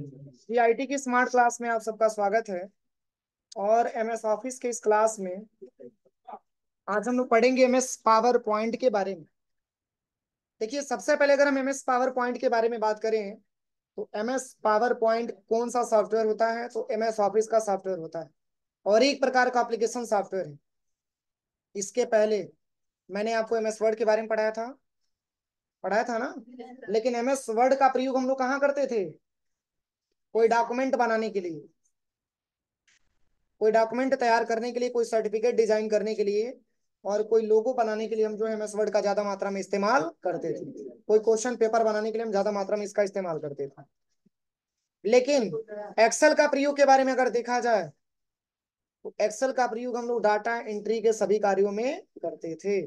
CIT की smart class में आप सबका स्वागत है और एमएस ऑफिस के इस क्लास में आज हम लोग पढ़ेंगे एमएस पावर पॉइंट के बारे में देखिए सबसे पहले अगर हम एमएस पावर पॉइंट के बारे में बात करें तो एमएस पावर पॉइंट कौन सा सॉफ्टवेयर होता है तो एमएस ऑफिस का सॉफ्टवेयर होता है और एक प्रकार का अप्लीकेशन सॉफ्टवेयर है इसके पहले मैंने आपको एमएस वर्ड के बारे में पढ़ाया था पढ़ाया था ना लेकिन एमएस वर्ड का प्रयोग हम लोग कहाँ करते थे कोई डॉक्यूमेंट बनाने के लिए कोई डॉक्यूमेंट तैयार करने के लिए कोई सर्टिफिकेट डिजाइन करने के लिए और कोई लोगो बनाने के लिए हम जो है एमएस वर्ड का ज्यादा मात्रा में इस्तेमाल करते थे कोई क्वेश्चन पेपर बनाने के लिए हम ज्यादा मात्रा में इसका इस्तेमाल करते थे लेकिन एक्सेल का प्रयोग के बारे में अगर देखा जाए तो एक्सेल का प्रयोग हम लोग डाटा एंट्री के सभी कार्यों में करते थे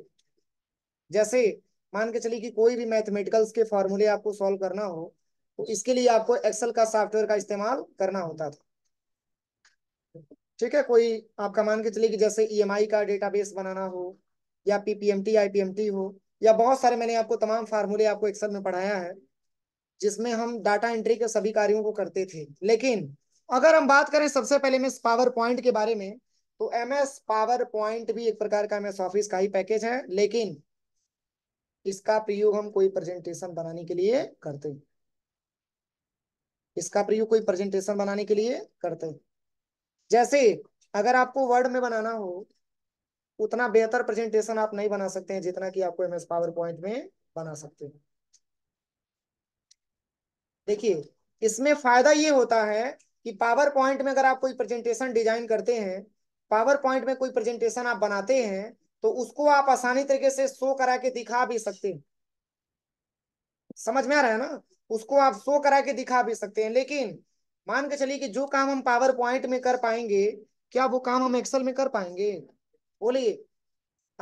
जैसे मान के चलिए कि कोई भी मैथमेटिकल्स के फॉर्मूले आपको सॉल्व करना हो तो इसके लिए आपको एक्सेल का सॉफ्टवेयर का इस्तेमाल करना होता था ठीक है कोई आपका मान के चलिए कि जैसे ईएमआई e का डेटाबेस बनाना हो या पीपीएमटी आईपीएमटी हो या बहुत सारे मैंने आपको तमाम फार्मूले आपको एक्सेल में पढ़ाया है जिसमें हम डाटा एंट्री के सभी कार्यों को करते थे लेकिन अगर हम बात करें सबसे पहले में पावर पॉइंट के बारे में तो एम एस पावर पॉइंट भी एक प्रकार का एम एस ऑफिस का ही पैकेज है लेकिन इसका प्रयोग हम कोई प्रेजेंटेशन बनाने के लिए करते हैं इसका प्रयोग कोई प्रेजेंटेशन बनाने के लिए करते हैं जैसे अगर आपको वर्ड में बनाना हो उतना बेहतर प्रेजेंटेशन आप नहीं बना सकते हैं जितना कि आपको एमएस पावर पॉइंट में बना सकते हैं देखिए इसमें फायदा ये होता है कि पावर पॉइंट में अगर आप कोई प्रेजेंटेशन डिजाइन करते हैं पावर पॉइंट में कोई प्रेजेंटेशन आप बनाते हैं तो उसको आप आसानी तरीके से शो करा के दिखा भी सकते हैं समझ में आ रहा है ना उसको आप शो करा के दिखा भी सकते हैं लेकिन मान के चलिए कि जो काम हम पावर पॉइंट में कर पाएंगे क्या वो काम हम एक्सेल में कर पाएंगे बोलिए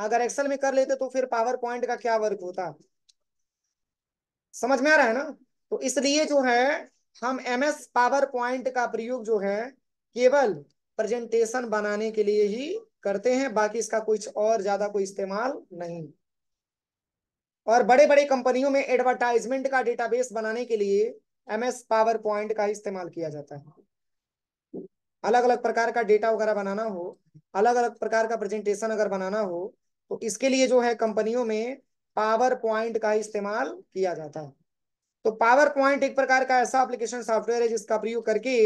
अगर एक्सेल में कर लेते तो फिर पावर पॉइंट का क्या वर्क होता समझ में आ रहा है ना तो इसलिए जो है हम एम एस पावर पॉइंट का प्रयोग जो है केवल प्रेजेंटेशन बनाने के लिए ही करते हैं बाकी इसका कुछ और ज्यादा कोई इस्तेमाल नहीं और बड़े बड़े कंपनियों में एडवर्टाइजमेंट का डेटाबेस बनाने के लिए एमएस पावर पॉइंट का इस्तेमाल किया जाता है अलग अलग प्रकार का डेटा वगैरह बनाना हो अलग अलग प्रकार का प्रेजेंटेशन अगर बनाना हो तो इसके लिए जो है कंपनियों में पावर पॉइंट का इस्तेमाल किया जाता है तो पावर पॉइंट एक प्रकार का ऐसा एप्लीकेशन सॉफ्टवेयर है जिसका प्रयोग करके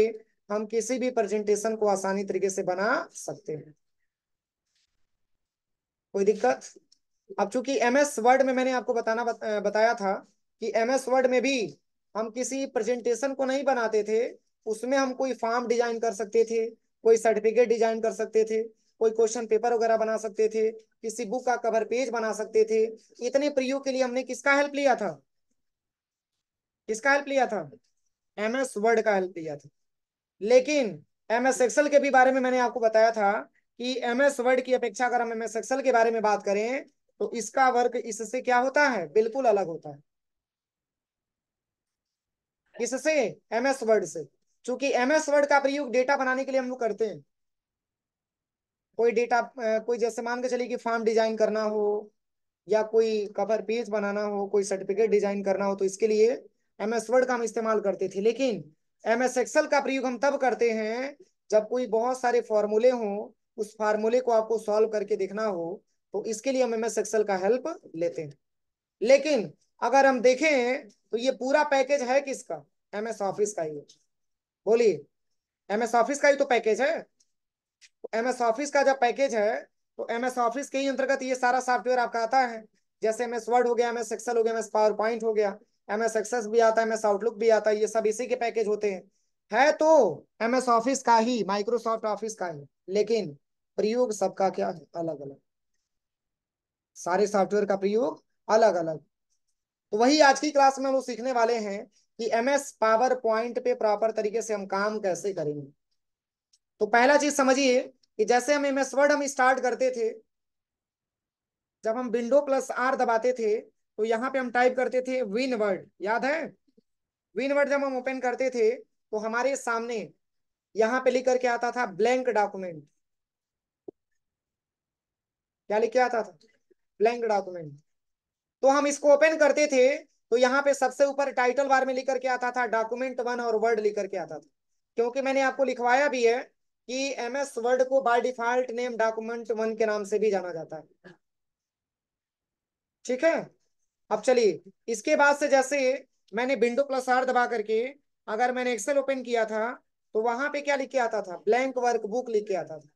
हम किसी भी प्रेजेंटेशन को आसानी तरीके से बना सकते हैं कोई दिक्कत अब चूंकि एम एस वर्ड में मैंने आपको बताना बत, बताया था कि एम एस वर्ड में भी हम किसी प्रेजेंटेशन को नहीं बनाते थे उसमें हम कोई फॉर्म डिजाइन कर सकते थे कोई सर्टिफिकेट डिजाइन कर सकते थे कोई क्वेश्चन पेपर वगैरह बना सकते थे किसी बुक का कवर पेज बना सकते थे इतने प्रयोग के लिए हमने किसका हेल्प लिया था किसका हेल्प लिया था एम एस वर्ड का हेल्प लिया था लेकिन एम एस एक्सएल के भी बारे में मैंने आपको बताया था कि एम एस वर्ड की अपेक्षा अगर हम एम एस एक्सएल के बारे में बात करें तो इसका वर्ग इससे क्या होता है बिल्कुल अलग होता है इससे एमएस वर्ड से क्योंकि एमएस वर्ड का प्रयोग डेटा बनाने के लिए हम लोग करते हैं कोई डेटा कोई जैसे मान के चलिए कि फॉर्म डिजाइन करना हो या कोई कवर पेज बनाना हो कोई सर्टिफिकेट डिजाइन करना हो तो इसके लिए एम एस वर्ड का हम इस्तेमाल करते थे लेकिन एम एस एक्सएल का प्रयोग हम तब करते हैं जब कोई बहुत सारे फॉर्मूले हो उस फार्मूले को आपको सॉल्व करके देखना हो तो इसके लिए हम एम एस एक्सएल का हेल्प लेते हैं लेकिन अगर हम देखें तो ये पूरा पैकेज है किसका एमएस ऑफिस का ही बोलिए एमएस ऑफिस का ही तो पैकेज है एम एस ऑफिस का जब पैकेज है तो एमएस ऑफिस के ही अंतर्गत ये सारा सॉफ्टवेयर आपका आता है जैसे एमएस वर्ड हो गया एम एस एक्सएल हो गया एम एस पावर पॉइंट हो गया एमएस एक्सेस भी आता है एम एस आउटलुक भी आता है ये सब इसी के पैकेज होते हैं है तो एमएस ऑफिस का ही माइक्रोसॉफ्ट ऑफिस का ही लेकिन प्रयोग सबका क्या है अलग अलग सारे सॉफ्टवेयर का प्रयोग अलग अलग तो वही आज की क्लास में हम लोग सीखने वाले हैं कि एमएस पावर पॉइंट पे प्रॉपर तरीके से हम काम कैसे करेंगे तो पहला चीज समझिए कि जैसे हम एमएस वर्ड हम स्टार्ट करते थे जब हम विंडो प्लस आर दबाते थे तो यहाँ पे हम टाइप करते थे विन वर्ड याद है विन वर्ड जब हम ओपन करते थे तो हमारे सामने यहाँ पे लिख करके आता था ब्लैंक डॉक्यूमेंट क्या लिख के आता था ब्लैंक डॉक्यूमेंट तो हम इसको ओपन करते थे तो यहाँ पे सबसे ऊपर टाइटल बार में लिखकर के आता था डॉक्यूमेंट वन और वर्ड लेकर के आता था क्योंकि मैंने आपको लिखवाया भी है कि एम एस वर्ड को by default name document one के नाम से भी जाना जाता है ठीक है अब चलिए इसके बाद से जैसे मैंने विंडो प्लस आर दबा करके अगर मैंने एक्सेल ओपन किया था तो वहां पे क्या लिख के आता था ब्लैंक वर्क बुक लिख के आता था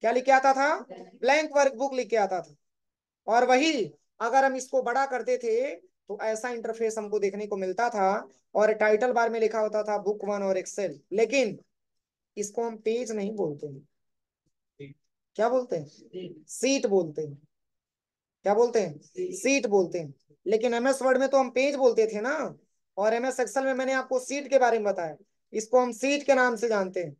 क्या लिख के आता था ब्लैंक वर्क बुक लिख के आता था और वही अगर हम इसको बड़ा करते थे तो ऐसा इंटरफेस हमको देखने को मिलता था और टाइटल बार में लिखा होता था बुक वन और एक्सेल लेकिन इसको हम पेज नहीं बोलते हैं क्या बोलते हैं सीट बोलते हैं क्या बोलते हैं सीट बोलते हैं लेकिन एमएस वर्ड में तो हम पेज बोलते थे ना और एमएस एक्सेल में मैंने आपको सीट के बारे में बताया इसको हम सीट के नाम से जानते हैं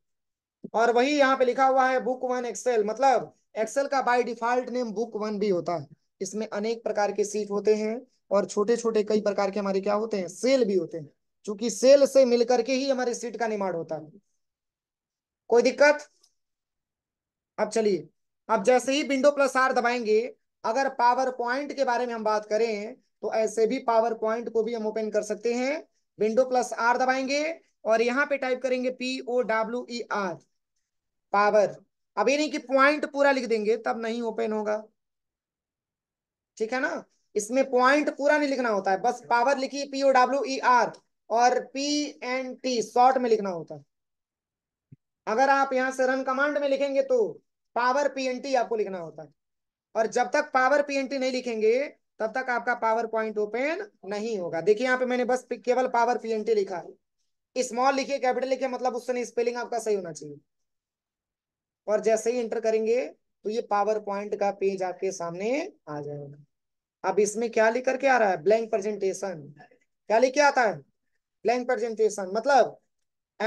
और वही यहाँ पे लिखा हुआ है बुक वन एक्सेल मतलब एक्सेल का by default name book one भी होता है इसमें अनेक प्रकार के सीट होते हैं और छोटे छोटे कई प्रकार के हमारे क्या होते हैं सेल भी होते हैं क्योंकि सेल से मिलकर के ही हमारे सीट का निर्माण होता है कोई दिक्कत अब चलिए अब जैसे ही विंडो प्लस आर दबाएंगे अगर पावर पॉइंट के बारे में हम बात करें तो ऐसे भी पावर पॉइंट को भी हम ओपन कर सकते हैं विंडो प्लस आर दबाएंगे और यहाँ पे टाइप करेंगे P O W R power अब ये नहीं कि पॉइंट पूरा लिख देंगे तब नहीं ओपन होगा ठीक है ना इसमें पॉइंट पूरा नहीं लिखना होता है बस पावर लिखी पीओ डब्ल्यू ई आर और पी एन टी शॉर्ट में लिखना होता है अगर आप यहां से रन कमांड में लिखेंगे तो पावर पी एन टी आपको लिखना होता है और जब तक पावर पी एन टी नहीं लिखेंगे तब तक आपका पावर पॉइंट ओपन नहीं होगा देखिए यहाँ पे मैंने बस केवल पावर पी एन टी लिखा है स्मॉल लिखिए कैपिटल लिखिए मतलब उससे स्पेलिंग आपका सही होना चाहिए और जैसे ही एंटर करेंगे तो ये पावर पॉइंट का पेज आपके सामने आ जाएगा अब इसमें क्या लेकर के आ रहा है ब्लैंक प्रेजेंटेशन क्या लेके आता है ब्लैंक प्रेजेंटेशन मतलब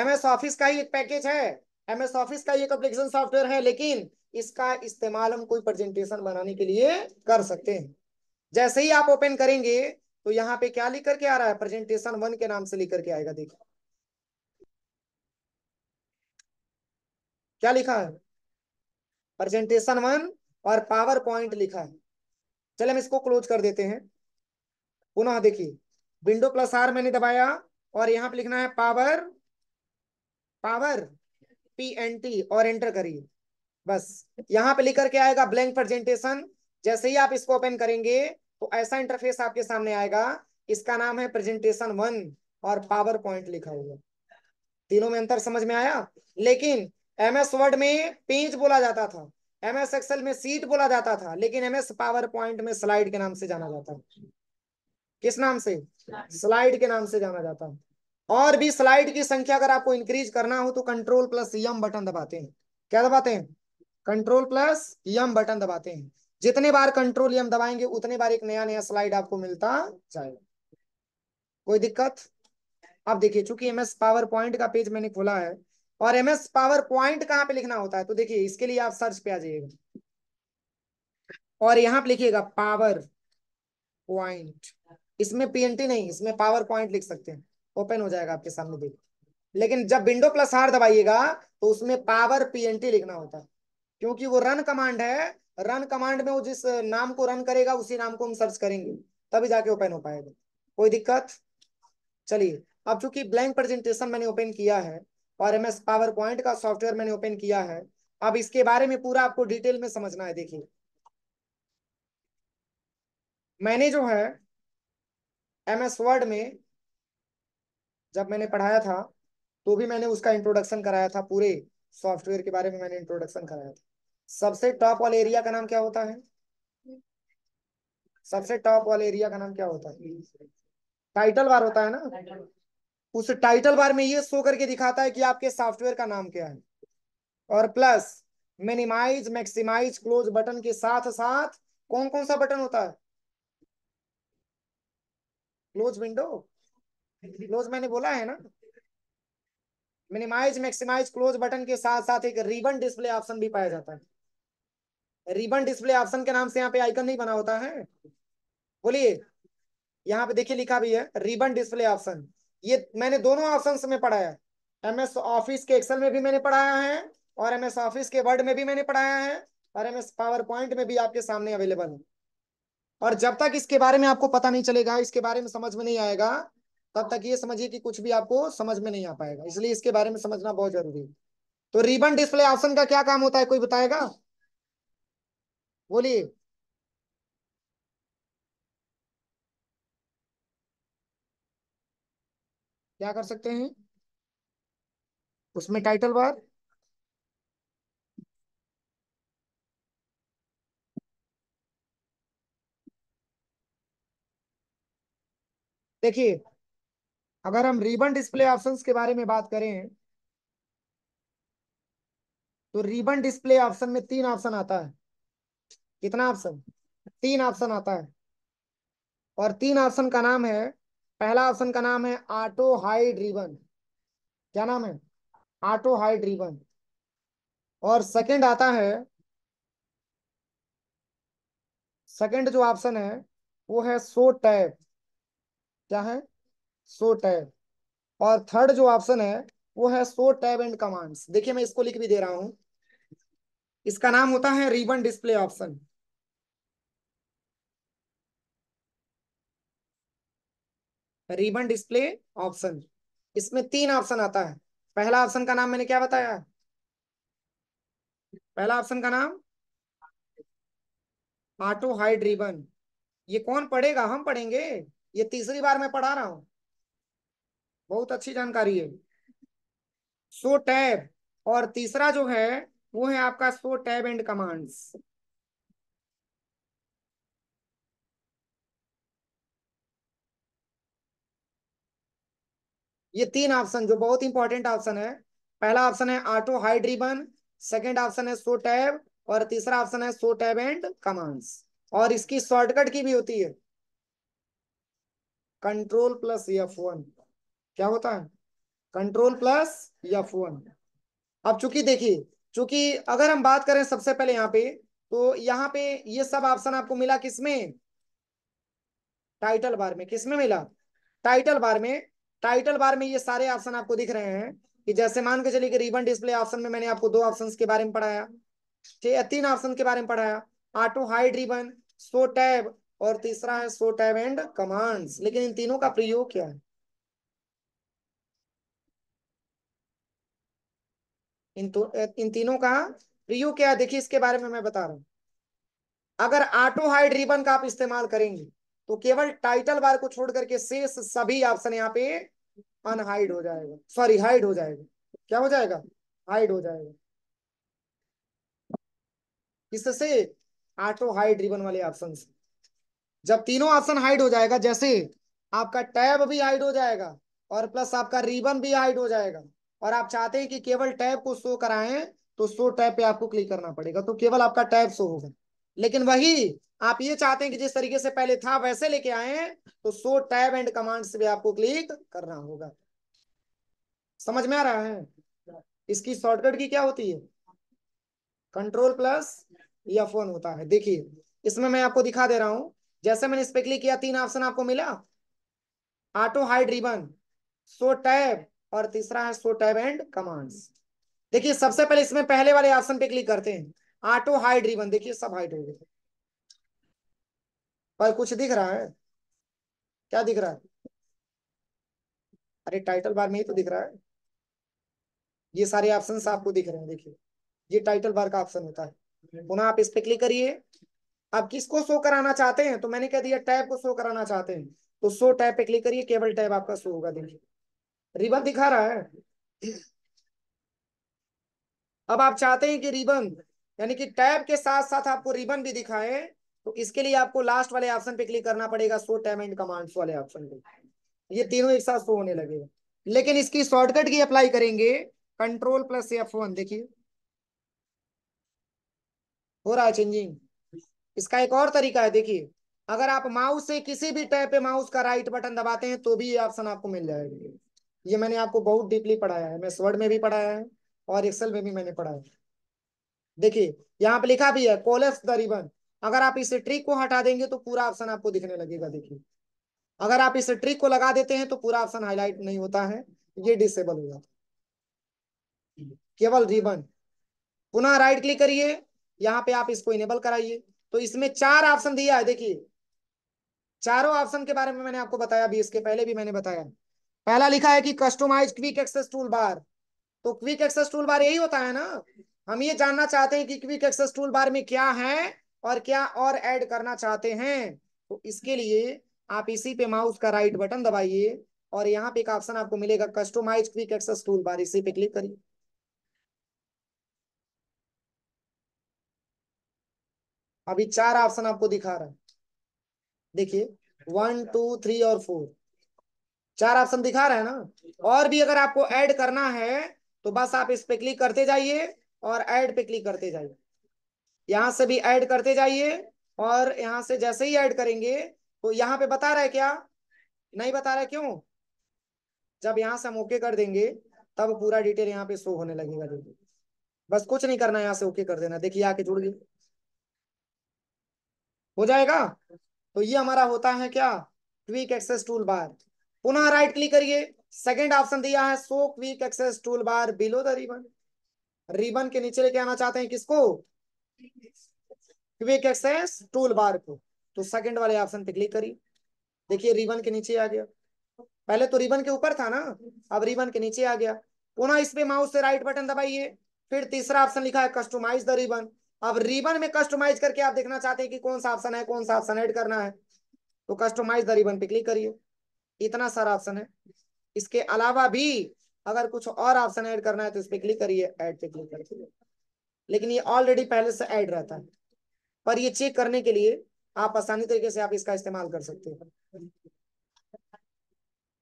एमएस ऑफिस का ही एक पैकेज है एमएस ऑफिस का ही एक सॉफ्टवेयर है लेकिन इसका इस्तेमाल हम कोई प्रेजेंटेशन बनाने के लिए कर सकते हैं जैसे ही आप ओपन करेंगे तो यहाँ पे क्या लिख करके आ रहा है प्रेजेंटेशन वन के नाम से लिख करके आएगा देखो क्या लिखा है प्रेजेंटेशन वन और पावर पॉइंट लिखा है चले हम इसको क्लोज कर देते हैं पुनः देखिए विंडो प्लस आर मैंने दबाया और यहां पे लिखना है power power P N T और एंटर करिए बस यहाँ पे लिख करके आएगा ब्लैंक प्रेजेंटेशन जैसे ही आप इसको ओपन करेंगे तो ऐसा इंटरफेस आपके सामने आएगा इसका नाम है प्रेजेंटेशन वन और पावर पॉइंट लिखा हुआ तीनों में अंतर समझ में आया लेकिन एम एस वर्ड में पेज बोला जाता था एम एस एक्सएल में सीट बोला जाता था लेकिन एम एस पावर पॉइंट में स्लाइड के नाम से जाना जाता है किस नाम से स्लाइड के नाम से जाना जाता है और भी स्लाइड की संख्या अगर आपको इंक्रीज करना हो तो कंट्रोल प्लस यम बटन दबाते हैं क्या दबाते हैं कंट्रोल प्लस यम बटन दबाते हैं जितने बार कंट्रोल यम दबाएंगे उतने बार एक नया नया स्लाइड आपको मिलता जाएगा कोई दिक्कत आप देखिए चूंकि एमएस पावर पॉइंट का पेज मैंने खोला है और एमएस पावर पॉइंट कहाँ पे लिखना होता है तो देखिए इसके लिए आप सर्च पे आ जाइएगा और यहाँ पे लिखिएगा पावर पॉइंट इसमें पीएनटी नहीं इसमें पावर पॉइंट लिख सकते हैं ओपन हो जाएगा आपके सामने देखिए लेकिन जब विंडो प्लस आर दबाइएगा तो उसमें पावर पीएनटी लिखना होता है क्योंकि वो रन कमांड है रन कमांड में वो जिस नाम को रन करेगा उसी नाम को हम सर्च करेंगे तभी जाके ओपन हो पाएगा कोई दिक्कत चलिए अब चूंकि ब्लैंक प्रेजेंटेशन मैंने ओपन किया है और एम एस पावर पॉइंट का सॉफ्टवेयर मैंने ओपन किया है अब इसके बारे में पूरा आपको डिटेल में समझना है देखिए मैंने जो है एम एस वर्ड में जब मैंने पढ़ाया था तो भी मैंने उसका इंट्रोडक्शन कराया था पूरे सॉफ्टवेयर के बारे में मैंने इंट्रोडक्शन कराया था सबसे टॉप वाले एरिया का नाम क्या होता है सबसे टॉप वाले एरिया का नाम क्या होता है टाइटल बार होता है ना उस टाइटल बार में ये शो करके दिखाता है कि आपके सॉफ्टवेयर का नाम क्या है और plus minimise maximise close button के साथ साथ कौन कौन सा बटन होता है क्लोज विंडो क्लोज मैंने बोला है ना मिनिमाइज मैक्सिमाइज क्लोज बटन के साथ साथ एक रिबन डिस्प्ले ऑप्शन भी पाया जाता है रिबन डिस्प्ले ऑप्शन के नाम से यहाँ पे आइकन नहीं बना होता है बोलिए यहाँ पे देखिए लिखा भी है रिबन डिस्प्ले ऑप्शन ये मैंने दोनों ऑप्शन में पढ़ाया एम एस ऑफिस के एक्सेल में भी मैंने पढ़ाया है और एम एस ऑफिस के वर्ड में भी मैंने पढ़ाया है और एम एस पावर पॉइंट में भी आपके सामने अवेलेबल है और जब तक इसके बारे में आपको पता नहीं चलेगा इसके बारे में समझ में नहीं आएगा तब तक ये समझिए कि कुछ भी आपको समझ में नहीं आ पाएगा इसलिए इसके बारे में समझना बहुत जरूरी है तो रिबन डिस्प्ले ऑप्शन का क्या काम होता है कोई बताएगा बोलिए क्या कर सकते हैं उसमें टाइटल बार देखिए अगर हम रिबन डिस्प्ले ऑप्शंस के बारे में बात करें तो रिबन डिस्प्ले ऑप्शन में तीन ऑप्शन आता है कितना ऑप्शन तीन ऑप्शन आता है और तीन ऑप्शन का नाम है पहला ऑप्शन का नाम है ऑटो हाइड्रीवन क्या नाम है ऑटो हाइड्रीवन और सेकंड आता है सेकंड जो ऑप्शन है वो है सो टैप क्या है सो टैप और थर्ड जो ऑप्शन है वो है सो टैब एंड कमांड्स देखिए मैं इसको लिख भी दे रहा हूं इसका नाम होता है ribbon display option ribbon display option इसमें तीन ऑप्शन आता है पहला ऑप्शन का नाम मैंने क्या बताया पहला ऑप्शन का नाम ऑटो हाइड रिबन ये कौन पढ़ेगा हम पढ़ेंगे ये तीसरी बार मैं पढ़ा रहा हूं बहुत अच्छी जानकारी है सो टैब और तीसरा जो है वो है आपका सो टैब एंड कमांड्स ये तीन ऑप्शन जो बहुत इंपॉर्टेंट ऑप्शन है पहला ऑप्शन है ऑटो हाइड्रीबन सेकेंड ऑप्शन है सो टैब और तीसरा ऑप्शन है सो टैब एंड कमांड्स और इसकी शॉर्टकट की भी होती है कंट्रोल प्लस एफ वन क्या होता है कंट्रोल प्लस एफ वन अब चूंकि देखिए चूंकि अगर हम बात करें सबसे पहले यहां पे तो यहां पे ये सब ऑप्शन आपको मिला किसमें टाइटल बार में किसमें मिला टाइटल बार में टाइटल बार में ये सारे ऑप्शन आपको दिख रहे हैं कि जैसे मान के चलिए कि रिबन डिस्प्ले ऑप्शन में मैंने आपको दो ऑप्शंस के बारे में पढ़ाया ठीक है तीन ऑप्शन के बारे में पढ़ाया auto hide ribbon show tab और तीसरा है सो टैब एंड कमांड्स लेकिन इन तीनों का प्रयोग क्या है इन तो, इन तीनों का प्रयोग क्या है देखिए इसके बारे में मैं बता रहा हूं अगर ऑटो हाइड रिबन का आप इस्तेमाल करेंगे तो केवल टाइटल बार को छोड़ करके शेष सभी ऑप्शन यहाँ पे अनहाइड हो जाएगा सॉरी हाइड हो जाएगा क्या हो जाएगा हाइड हो जाएगा इससे ऑटो हाइड रिबन वाले ऑप्शन जब तीनों ऑप्शन हाइड हो जाएगा जैसे आपका टैब भी हाइड हो जाएगा और प्लस आपका रिबन भी हाइड हो जाएगा और आप चाहते हैं कि केवल टैब को शो कराएं तो शो टैब पे आपको क्लिक करना पड़ेगा तो केवल आपका टैब शो होगा लेकिन वही आप ये चाहते हैं कि जिस तरीके से पहले था वैसे लेके आए तो सो टैब एंड कमांड से भी आपको क्लिक करना होगा समझ में आ रहा है इसकी शॉर्टकट की क्या होती है कंट्रोल प्लस या फोन होता है देखिए इसमें मैं आपको दिखा दे रहा हूं जैसे मैंने इस पे क्लिक किया तीन ऑप्शन आपको मिला auto hide ribbon show tab और तीसरा है सो टैब एंड कमांड्स देखिए सबसे पहले इसमें पहले वाले ऑप्शन पे क्लिक करते हैं ऑटो हाइड्रीवन देखिए सब हाइड्रीवन पर कुछ दिख रहा है क्या दिख रहा है अरे टाइटल बार में ही तो दिख रहा है ये सारे ऑप्शन आपको दिख रहे हैं देखिए ये टाइटल बार का ऑप्शन होता है पुनः आप इस पे क्लिक करिए आप किसको शो कराना चाहते हैं तो मैंने कह दिया टैब को शो कराना चाहते हैं तो शो टैब पे क्लिक करिए केबल टैब आपका शो होगा देखिए रिबन दिखा रहा है अब आप चाहते हैं कि रिबन यानी कि टैब के साथ साथ आपको रिबन भी दिखाए तो इसके लिए आपको लास्ट वाले ऑप्शन पे क्लिक करना पड़ेगा सो टैब एंड कमांड्स वाले ऑप्शन पे ये तीनों एक साथ शो होने लगेगा लेकिन इसकी शॉर्टकट की अप्लाई करेंगे कंट्रोल प्लस एफ वन देखिए हो रहा है चेंजिंग इसका एक और तरीका है देखिए अगर आप माउस से किसी भी टैब पे माउस का राइट बटन दबाते हैं तो भी ये ऑप्शन आपको मिल जाएगा ये मैंने आपको बहुत डीपली पढ़ाया है मैं स्वर्ड में भी पढ़ाया है और एक्सेल में भी मैंने पढ़ाया है देखिए यहाँ पे लिखा भी है कोलेप्स द रिबन अगर आप इस ट्रिक को हटा देंगे तो पूरा ऑप्शन आपको दिखने लगेगा देखिए अगर आप इस ट्रिक को लगा देते हैं तो पूरा ऑप्शन हाईलाइट नहीं होता है ये डिसेबल हो जाता है केवल रिबन पुनः राइट क्लिक करिए यहाँ पे आप इसको इनेबल कराइए तो इसमें चार ऑप्शन दिया है देखिए चारों ऑप्शन के बारे में मैंने आपको बताया भी इसके पहले भी मैंने बताया पहला लिखा है कि customize quick access tool bar तो क्विक एक्सेस टूल बार यही होता है ना हम ये जानना चाहते हैं कि क्विक एक्सेस टूल बार में क्या है और क्या और ऐड करना चाहते हैं तो इसके लिए आप इसी पे माउस का राइट बटन दबाइए और यहाँ पे एक ऑप्शन आपको मिलेगा customize quick access tool bar इसी पे क्लिक करिए अभी चार ऑप्शन आपको दिखा रहा है देखिए वन टू थ्री और फोर चार ऑप्शन दिखा रहा है ना और भी अगर आपको ऐड करना है तो बस आप इस पे क्लिक करते जाइए और ऐड पे क्लिक करते जाइए यहां से भी ऐड करते जाइए और यहां से जैसे ही ऐड करेंगे तो यहाँ पे बता रहा है क्या नहीं बता रहा है क्यों जब यहाँ से हम ओके कर देंगे तब पूरा डिटेल यहाँ पे शो होने लगेगा देखिए बस कुछ नहीं करना यहाँ से ओके कर देना देखिए आके जुड़ गई हो जाएगा तो ये हमारा होता है क्या क्विक एक्सेस टूल बार पुनः राइट क्लिक करिए सेकंड ऑप्शन दिया है so quick access tool bar below the ribbon ribbon के नीचे लेके आना चाहते हैं किसको क्विक एक्सेस टूल बार को तो सेकंड वाले ऑप्शन पे क्लिक करिए देखिए रिबन के नीचे आ गया पहले तो रिबन के ऊपर था ना अब रिबन के नीचे आ गया पुनः इस पे माउस से राइट बटन दबाइए फिर तीसरा ऑप्शन लिखा है कस्टमाइज द रिबन अब रिबन में कस्टमाइज करके आप देखना चाहते हैं कि कौन सा ऑप्शन है कौन सा ऑप्शन एड करना है तो कस्टमाइज द रिबन पे क्लिक करिए इतना सारा ऑप्शन है इसके अलावा भी अगर कुछ और ऑप्शन ऐड करना है तो इस पर क्लिक करिए ऐड पे क्लिक करिए लेकिन ये ऑलरेडी पहले से ऐड रहता है पर ये चेक करने के लिए आप आसानी तरीके से आप इसका इस्तेमाल कर सकते हो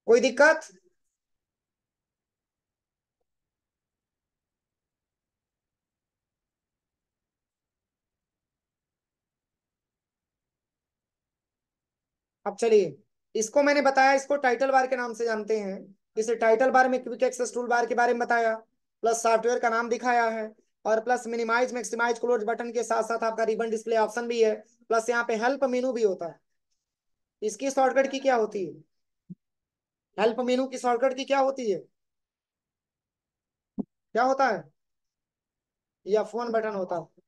कोई दिक्कत अब चलिए इसको मैंने बताया इसको टाइटल बार के नाम से जानते हैं इसे टाइटल बार में क्विक एक्सेस टूल बार के बारे में बताया प्लस सॉफ्टवेयर का नाम दिखाया है और plus minimise maximise close button के साथ साथ आपका रिबन डिस्प्ले ऑप्शन भी है प्लस यहाँ पे हेल्प मेनू भी होता है इसकी शॉर्टकट की क्या होती है हेल्प मेनू की शॉर्टकट की क्या होती है क्या होता है या फोन बटन होता है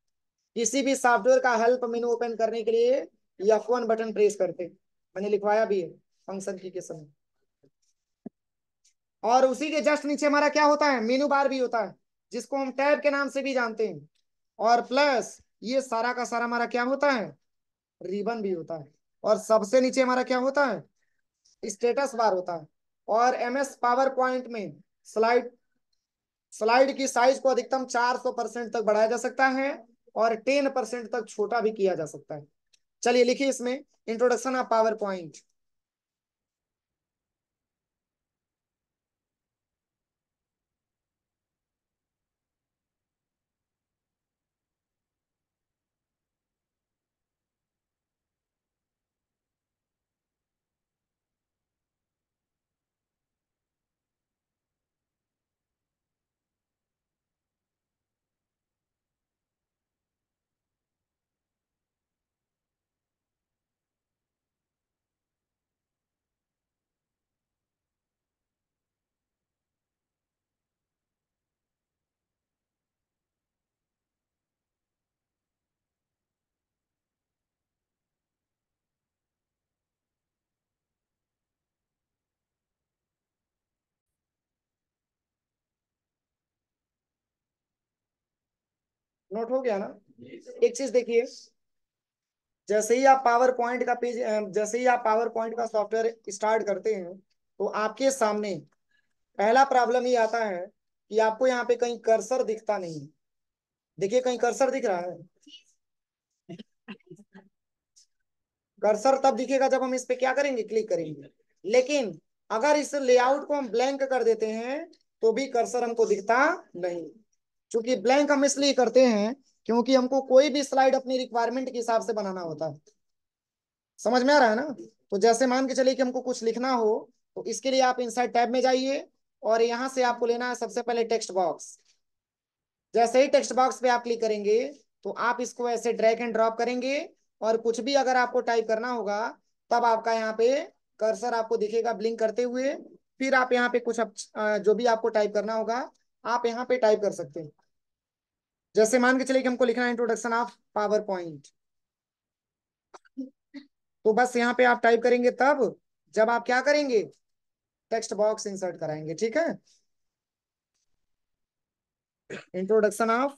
किसी भी सॉफ्टवेयर का हेल्प मेनू ओपन करने के लिए या फोन बटन प्रेस करते मैंने लिखवाया भी है फंक्शन की के समय और उसी के जस्ट नीचे हमारा क्या होता है मेनू बार भी होता है जिसको हम टैब के नाम से भी जानते हैं और प्लस ये सारा का सारा हमारा क्या होता है रिबन भी होता है और सबसे नीचे हमारा क्या होता है स्टेटस बार होता है और एमएस पावर पॉइंट में स्लाइड स्लाइड की साइज को अधिकतम 400 परसेंट तक बढ़ाया जा सकता है और 10 परसेंट तक छोटा भी किया जा सकता है चलिए लिखिए इसमें introduction of PowerPoint note हो गया ना एक चीज देखिए जैसे ही आप पावर पॉइंट का पेज जैसे ही आप पावर पॉइंट का सॉफ्टवेयर स्टार्ट करते हैं तो आपके सामने पहला प्रॉब्लम ही आता है कि आपको यहाँ पे कहीं कर्सर दिखता नहीं देखिए कहीं कर्सर दिख रहा है कर्सर तब दिखेगा जब हम इस पे क्या करेंगे क्लिक करेंगे लेकिन अगर इस लेआउट को हम ब्लैंक कर देते हैं तो भी कर्सर हमको दिखता नहीं चूंकि ब्लैंक हम इसलिए करते हैं क्योंकि हमको कोई भी स्लाइड अपनी रिक्वायरमेंट के हिसाब से बनाना होता है समझ में आ रहा है ना तो जैसे मान के चलिए कि हमको कुछ लिखना हो तो इसके लिए आप इनसाइड टैब में जाइए और यहां से आपको लेना है सबसे पहले टेक्स्ट बॉक्स जैसे ही टेक्स्ट बॉक्स पे आप क्लिक करेंगे तो आप इसको ऐसे ड्रैग एंड ड्रॉप करेंगे और कुछ भी अगर आपको टाइप करना होगा तब आपका यहाँ पे कर्सर आपको दिखेगा ब्लिंक करते हुए फिर आप यहाँ पे कुछ जो भी आपको टाइप करना होगा आप यहाँ पे टाइप कर सकते हैं जैसे मान के चले कि हमको लिखना है इंट्रोडक्शन ऑफ पावर पॉइंट तो बस यहाँ पे आप टाइप करेंगे तब जब आप क्या करेंगे टेक्स्ट बॉक्स इंसर्ट कराएंगे ठीक है इंट्रोडक्शन ऑफ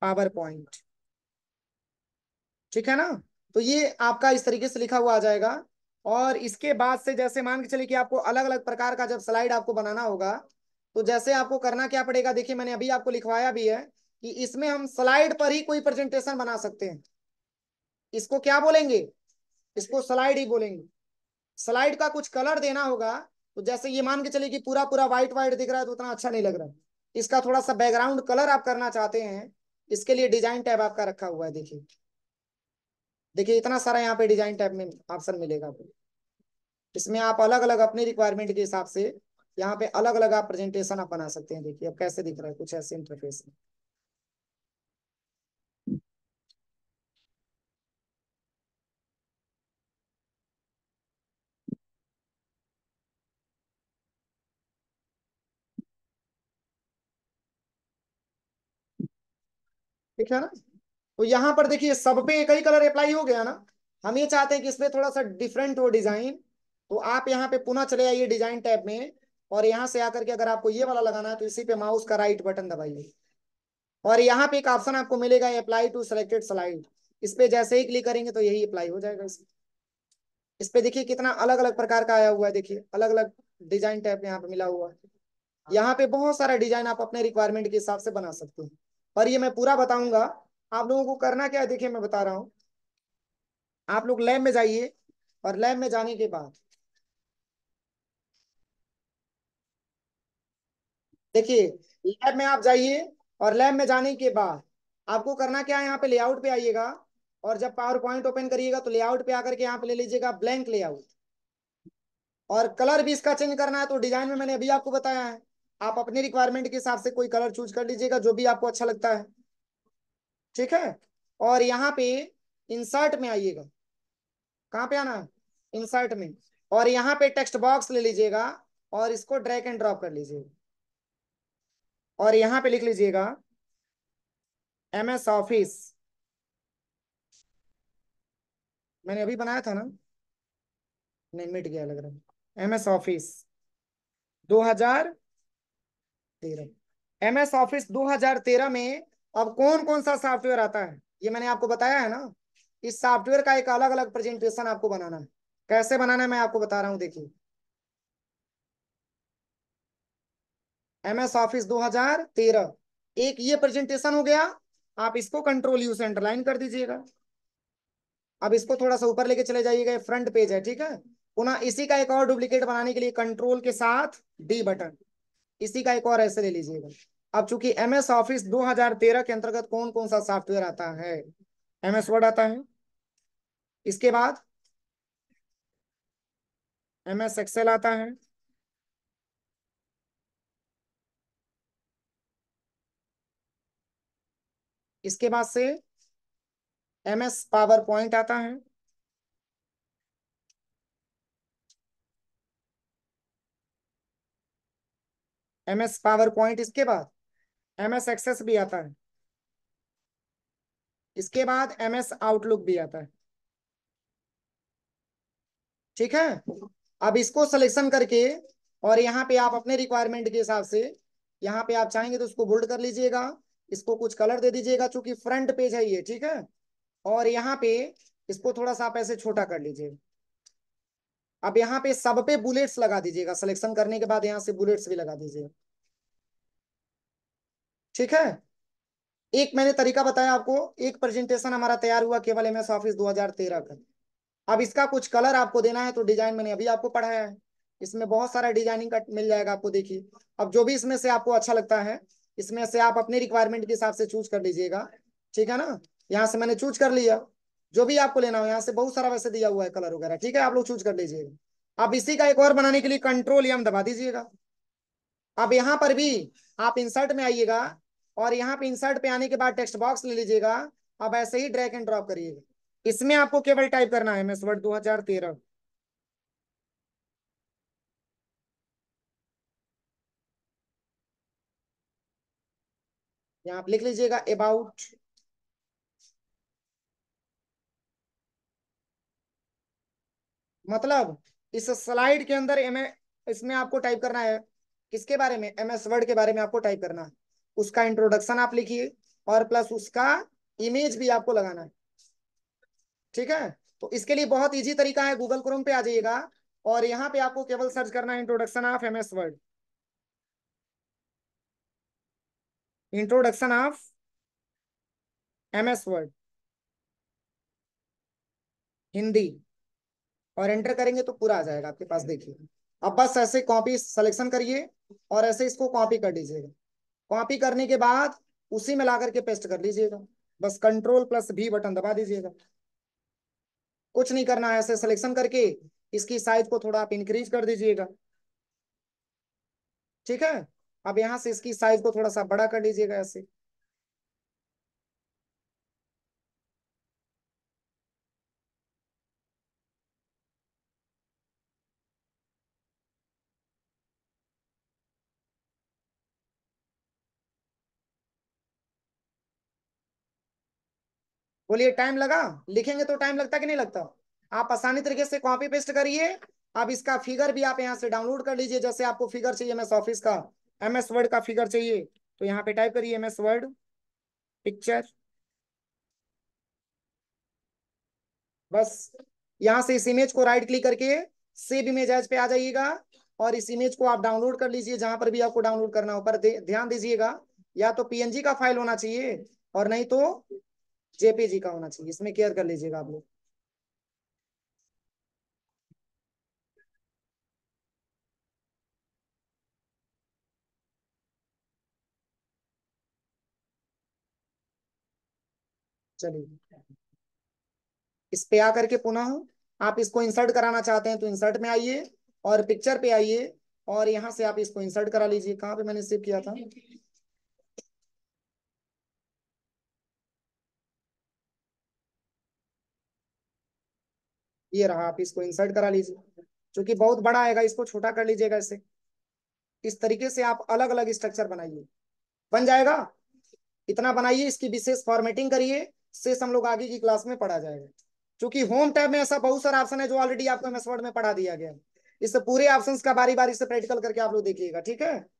पावर पॉइंट ठीक है ना तो ये आपका इस तरीके से लिखा हुआ आ जाएगा और इसके बाद से जैसे मान के चलिए कि आपको अलग अलग प्रकार का जब स्लाइड आपको बनाना होगा तो जैसे आपको करना क्या पड़ेगा देखिए मैंने अभी आपको लिखवाया भी है कि इसमें हम स्लाइड पर ही कोई प्रेजेंटेशन बना सकते हैं इसको क्या बोलेंगे इसको स्लाइड ही बोलेंगे स्लाइड का कुछ कलर देना होगा तो जैसे ये मान के चले कि पूरा पूरा व्हाइट व्हाइट दिख रहा है तो उतना अच्छा नहीं लग रहा इसका थोड़ा सा बैकग्राउंड कलर आप करना चाहते हैं इसके लिए डिजाइन टैब आपका रखा हुआ है देखिए देखिए इतना सारा यहाँ पे डिजाइन टैब में ऑप्शन मिलेगा आपको इसमें आप अलग अलग अपनी रिक्वायरमेंट के हिसाब से यहाँ पे अलग अलग आप प्रेजेंटेशन आप बना सकते हैं देखिए अब कैसे दिख रहा है कुछ ऐसे इंटरफेस में ठीक है ना तो यहाँ पर देखिए सब पे एक ही कलर अप्लाई हो गया ना हम ये चाहते हैं कि इसमें थोड़ा सा डिफरेंट हो डिजाइन तो आप यहाँ पे पुनः चले आइए डिजाइन टैब में और यहाँ से आकर के अगर आपको ये वाला लगाना है तो इसी पे माउस का राइट बटन दबाइए और यहाँ पे एक ऑप्शन आपको मिलेगा अप्लाई टू सिलेक्टेड स्लाइड इस पे जैसे ही क्लिक करेंगे तो यही अप्लाई हो जाएगा इसे इस पे देखिए कितना अलग अलग प्रकार का आया हुआ है देखिए अलग अलग डिजाइन टाइप यहाँ पे मिला हुआ है यहाँ पे बहुत सारा डिजाइन आप अपने रिक्वायरमेंट के हिसाब से बना सकते हैं पर ये मैं पूरा बताऊंगा आप लोगों को करना क्या है देखिए मैं बता रहा हूं आप लोग लैब में जाइए और लैब में जाने के बाद देखिए लैब में आप जाइए और लैब में जाने के बाद आपको करना क्या है यहाँ पे लेआउट पे आइएगा और जब पावर पॉइंट ओपन करिएगा तो लेआउट पे आकर के यहाँ पे ले लीजिएगा ब्लैंक लेआउट और कलर भी इसका चेंज करना है तो डिजाइन में मैंने अभी आपको बताया है आप अपने रिक्वायरमेंट के हिसाब से कोई कलर चूज कर लीजिएगा जो भी आपको अच्छा लगता है ठीक है और यहाँ पे इंसर्ट में आइएगा कहाँ पे आना है इंसर्ट में और यहाँ पे टेक्स्ट बॉक्स ले लीजिएगा और इसको ड्रैग एंड ड्रॉप कर लीजिएगा और यहाँ पे लिख लीजिएगा एम एस ऑफिस मैंने अभी बनाया था ना नहीं मिट गया लग रहा है एम एस ऑफिस दो हजार तेरह एम एस ऑफिस दो हजार तेरह में अब कौन कौन सा सॉफ्टवेयर आता है ये मैंने आपको बताया है ना इस सॉफ्टवेयर का एक अलग अलग प्रेजेंटेशन आपको बनाना है कैसे बनाना है मैं आपको बता रहा हूं देखिए एम एस ऑफिस 2013 एक ये प्रेजेंटेशन हो गया आप इसको कंट्रोल यू से अंडरलाइन कर दीजिएगा अब इसको थोड़ा सा ऊपर लेके चले जाइएगा फ्रंट पेज है ठीक है पुनः इसी का एक और डुप्लीकेट बनाने के लिए कंट्रोल के साथ डी बटन इसी का एक और ऐसे ले लीजिएगा अब चूंकि एम एस ऑफिस तेरह के अंतर्गत कौन कौन सा सॉफ्टवेयर आता है एम एस वर्ड आता है इसके बाद एम एस एक्सेल आता है इसके बाद से एम एस पावर पॉइंट आता है एम एस पावर पॉइंट इसके बाद एम एस एक्सेस भी आता है इसके बाद एम एस आउटलुक भी आता है ठीक है अब इसको सिलेक्शन करके और यहाँ पे आप अपने रिक्वायरमेंट के हिसाब से यहाँ पे आप चाहेंगे तो उसको बोल्ड कर लीजिएगा इसको कुछ कलर दे दीजिएगा चूंकि फ्रंट पेज है ये ठीक है और यहाँ पे इसको थोड़ा सा आप ऐसे छोटा कर लीजिएगा अब यहाँ पे सब पे बुलेट्स लगा दीजिएगा सिलेक्शन करने के बाद यहाँ से बुलेट्स भी लगा दीजिएगा ठीक है एक मैंने तरीका बताया आपको एक प्रेजेंटेशन हमारा तैयार हुआ केवल एम एस ऑफिस 2013 का अब इसका कुछ कलर आपको देना है तो डिजाइन मैंने अभी आपको पढ़ाया है इसमें बहुत सारा डिजाइनिंग का मिल जाएगा आपको देखिए अब जो भी इसमें से आपको अच्छा लगता है इसमें से आप अपने रिक्वायरमेंट के हिसाब से चूज कर लीजिएगा ठीक है ना यहाँ से मैंने चूज कर लिया जो भी आपको लेना हो यहाँ से बहुत सारा वैसे दिया हुआ है कलर वगैरह ठीक है आप लोग चूज कर लीजिएगा अब इसी का एक और बनाने के लिए कंट्रोल एम दबा दीजिएगा अब यहाँ पर भी आप इंसर्ट में आइएगा और यहाँ पे इंसर्ट पे आने के बाद टेक्स्ट बॉक्स ले लीजिएगा अब ऐसे ही ड्रैग एंड ड्रॉप करिएगा इसमें आपको केवल टाइप करना है दो वर्ड तेरह यहाँ आप लिख लीजिएगा अबाउट मतलब इस स्लाइड के अंदर एम इसमें आपको टाइप करना है किसके बारे में एम एस वर्ड के बारे में आपको टाइप करना है उसका इंट्रोडक्शन आप लिखिए और प्लस उसका इमेज भी आपको लगाना है ठीक है तो इसके लिए बहुत इजी तरीका है गूगल क्रोम पे आ जाइएगा और यहाँ पे आपको केवल सर्च करना है introduction of M S Word introduction of M S Word Hindi और एंटर करेंगे तो पूरा आ जाएगा आपके पास देखिए अब बस ऐसे कॉपी सिलेक्शन करिए और ऐसे इसको कॉपी कर दीजिएगा कॉपी करने के बाद उसी में ला करके पेस्ट कर लीजिएगा बस कंट्रोल प्लस भी बटन दबा दीजिएगा कुछ नहीं करना है ऐसे सिलेक्शन करके इसकी साइज को थोड़ा आप इंक्रीज कर दीजिएगा ठीक है अब यहां से इसकी साइज को थोड़ा सा बड़ा कर लीजिएगा ऐसे बोलिए टाइम लगा लिखेंगे तो टाइम लगता कि नहीं लगता आप आसानी तरीके से कॉपी पेस्ट करिए आप इसका फिगर भी आप यहाँ से डाउनलोड कर लीजिए जैसे आपको फिगर चाहिए एमएस ऑफिस का एमएस वर्ड का फिगर चाहिए तो यहाँ पे टाइप करिए एमएस वर्ड पिक्चर बस यहाँ से इस इमेज को राइट क्लिक करके सेव इमेज एज पे आ जाइएगा और इस इमेज को आप डाउनलोड कर लीजिए जहां पर भी आपको डाउनलोड करना हो पर ध्यान दीजिएगा या तो पीएनजी का फाइल होना चाहिए और नहीं तो जेपीजी का होना चाहिए इसमें केयर कर लीजिएगा आप लोग चलिए इस पे आकर के पुनः आप इसको इंसर्ट कराना चाहते हैं तो इंसर्ट में आइए और पिक्चर पे आइए और यहां से आप इसको इंसर्ट करा लीजिए कहां पे मैंने सेव किया था ये रहा आप इसको इंसर्ट करा लीजिए क्योंकि बहुत बड़ा आएगा इसको छोटा कर लीजिएगा इससे इस तरीके से आप अलग अलग स्ट्रक्चर बनाइए बन जाएगा इतना बनाइए इसकी विशेष फॉर्मेटिंग करिए शेष हम लोग आगे की क्लास में पढ़ा जाएगा क्योंकि होम टैब में ऐसा बहुत सारा ऑप्शन है जो ऑलरेडी आपको एमएस में पढ़ा दिया गया है इससे पूरे ऑप्शंस का बारी बारी से प्रैक्टिकल करके आप लोग देखिएगा ठीक है